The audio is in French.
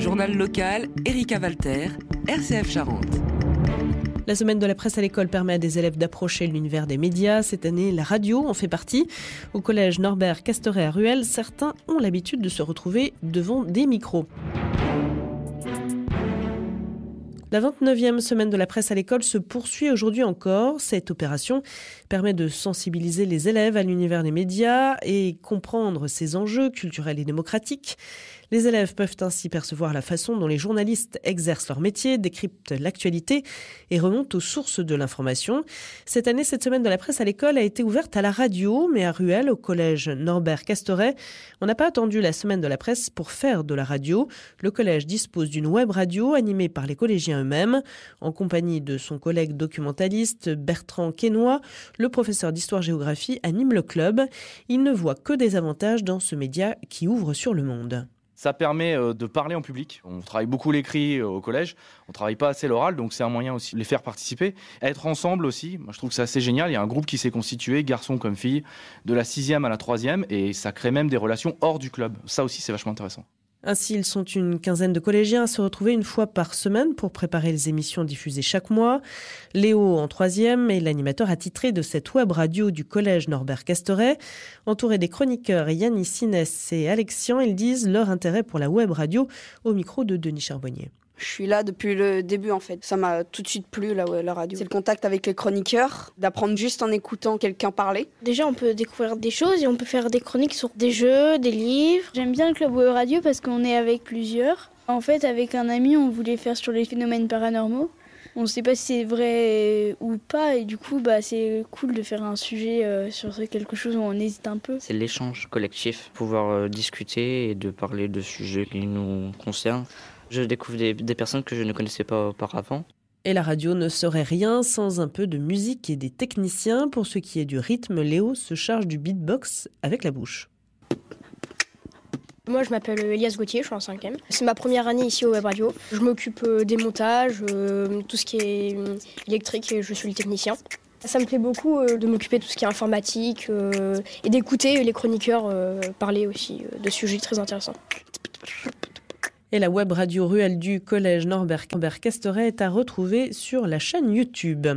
journal local, Erika Walter, RCF Charente. La semaine de la presse à l'école permet à des élèves d'approcher l'univers des médias. Cette année, la radio en fait partie. Au collège Norbert Casteret à Ruel, certains ont l'habitude de se retrouver devant des micros. La 29e semaine de la presse à l'école se poursuit aujourd'hui encore. Cette opération permet de sensibiliser les élèves à l'univers des médias et comprendre ses enjeux culturels et démocratiques. Les élèves peuvent ainsi percevoir la façon dont les journalistes exercent leur métier, décryptent l'actualité et remontent aux sources de l'information. Cette année, cette semaine de la presse à l'école a été ouverte à la radio, mais à Ruel, au collège Norbert Castoret. On n'a pas attendu la semaine de la presse pour faire de la radio. Le collège dispose d'une web radio animée par les collégiens même En compagnie de son collègue documentaliste Bertrand Quesnoy, le professeur d'histoire-géographie anime le club. Il ne voit que des avantages dans ce média qui ouvre sur le monde. Ça permet euh, de parler en public. On travaille beaucoup l'écrit euh, au collège, on travaille pas assez l'oral, donc c'est un moyen aussi de les faire participer. Être ensemble aussi, moi je trouve que c'est assez génial. Il y a un groupe qui s'est constitué, garçons comme filles, de la sixième à la troisième, et ça crée même des relations hors du club. Ça aussi, c'est vachement intéressant. Ainsi, ils sont une quinzaine de collégiens à se retrouver une fois par semaine pour préparer les émissions diffusées chaque mois. Léo en troisième est l'animateur attitré de cette web radio du collège Norbert Castoret. Entouré des chroniqueurs Yannis Sinès et Alexian, ils disent leur intérêt pour la web radio au micro de Denis Charbonnier. Je suis là depuis le début en fait. Ça m'a tout de suite plu la radio. C'est le contact avec les chroniqueurs, d'apprendre juste en écoutant quelqu'un parler. Déjà, on peut découvrir des choses et on peut faire des chroniques sur des jeux, des livres. J'aime bien le club radio parce qu'on est avec plusieurs. En fait, avec un ami, on voulait faire sur les phénomènes paranormaux on ne sait pas si c'est vrai ou pas et du coup bah, c'est cool de faire un sujet euh, sur quelque chose où on hésite un peu. C'est l'échange collectif, pouvoir euh, discuter et de parler de sujets qui nous concernent. Je découvre des, personnes que je ne connaissais pas auparavant. Et la radio ne serait rien sans un peu de musique et des techniciens. Pour ce qui est du rythme, Léo se charge du beatbox avec la bouche. Moi, je m'appelle Elias Gauthier, je suis en cinquième. C'est ma première année ici au Web Radio. Je m'occupe euh, des montages, euh, tout ce qui est euh, électrique et je suis le technicien. Ça me plaît beaucoup de m'occuper de tout ce qui est informatique et d'écouter les chroniqueurs parler aussi de sujets très intéressants. Et la web radio ruelle du collège Norbert Casteret est à retrouver sur la chaîne YouTube.